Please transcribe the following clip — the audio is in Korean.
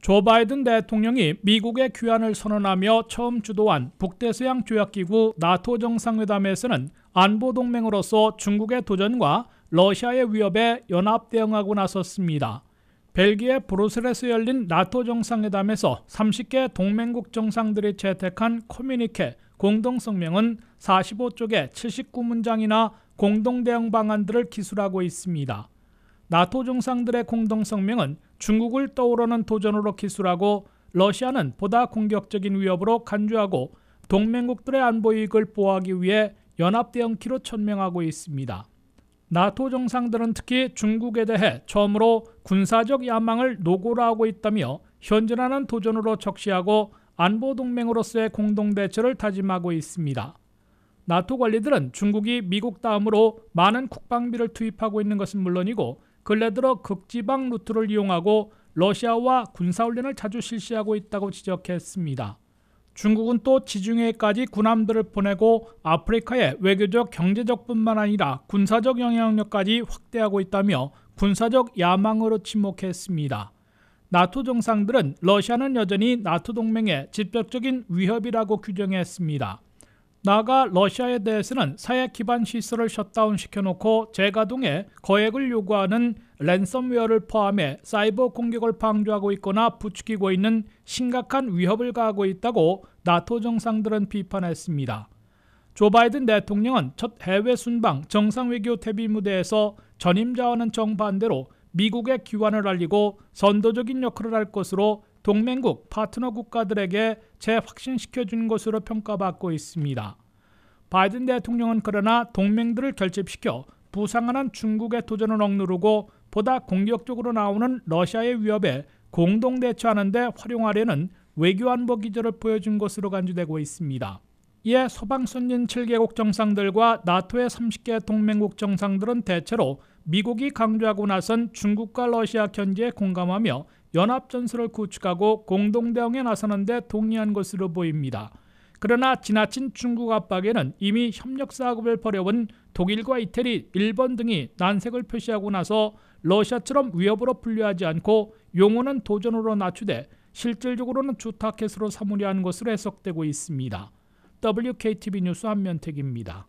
조 바이든 대통령이 미국의 귀환을 선언하며 처음 주도한 북대서양 조약기구 나토 정상회담에서는 안보 동맹으로서 중국의 도전과 러시아의 위협에 연합 대응하고 나섰습니다. 벨기에 브루셀에서 열린 나토 정상회담에서 30개 동맹국 정상들이 채택한 커뮤니케 공동성명은 4 5쪽에 79문장이나 공동대응 방안들을 기술하고 있습니다. 나토 정상들의 공동 성명은 중국을 떠오르는 도전으로 기술하고 러시아는 보다 공격적인 위협으로 간주하고 동맹국들의 안보 이익을 보호하기 위해 연합 대응키로 천명하고 있습니다. 나토 정상들은 특히 중국에 대해 처음으로 군사적 야망을 노고로 하고 있다며 현존하는 도전으로 적시하고 안보 동맹으로서의 공동 대처를 다짐하고 있습니다. 나토 관리들은 중국이 미국 다음으로 많은 국방비를 투입하고 있는 것은 물론이고 근래 들어 극지방 루트를 이용하고 러시아와 군사훈련을 자주 실시하고 있다고 지적했습니다. 중국은 또 지중해까지 군함들을 보내고 아프리카의 외교적, 경제적뿐만 아니라 군사적 영향력까지 확대하고 있다며 군사적 야망으로 침묵했습니다. 나토 정상들은 러시아는 여전히 나토 동맹의 직접적인 위협이라고 규정했습니다. 나아가 러시아에 대해서는 사회 기반 시설을 셧다운 시켜놓고 재가동에 거액을 요구하는 랜섬웨어를 포함해 사이버 공격을 방조하고 있거나 부추기고 있는 심각한 위협을 가하고 있다고 나토 정상들은 비판했습니다. 조 바이든 대통령은 첫 해외 순방 정상외교 태비 무대에서 전임자와는 정반대로 미국의 기환을 알리고 선도적인 역할을 할 것으로 동맹국 파트너 국가들에게 재확신시켜 준 것으로 평가받고 있습니다. 바이든 대통령은 그러나 동맹들을 결집시켜 부상하는 중국의 도전을 억누르고 보다 공격적으로 나오는 러시아의 위협에 공동 대처하는 데 활용하려는 외교안보 기조를 보여준 것으로 간주되고 있습니다. 이에 서방 선진 7개국 정상들과 나토의 30개 동맹국 정상들은 대체로 미국이 강조하고 나선 중국과 러시아 견제에 공감하며 연합전술을 구축하고 공동대응에 나서는데 동의한 것으로 보입니다. 그러나 지나친 중국 압박에는 이미 협력 사업을 벌여온 독일과 이태리, 일본 등이 난색을 표시하고 나서 러시아처럼 위협으로 분류하지 않고 용어는 도전으로 낮추되 실질적으로는 주타켓으로 사무려 한 것으로 해석되고 있습니다. WKTV 뉴스 한면택입니다.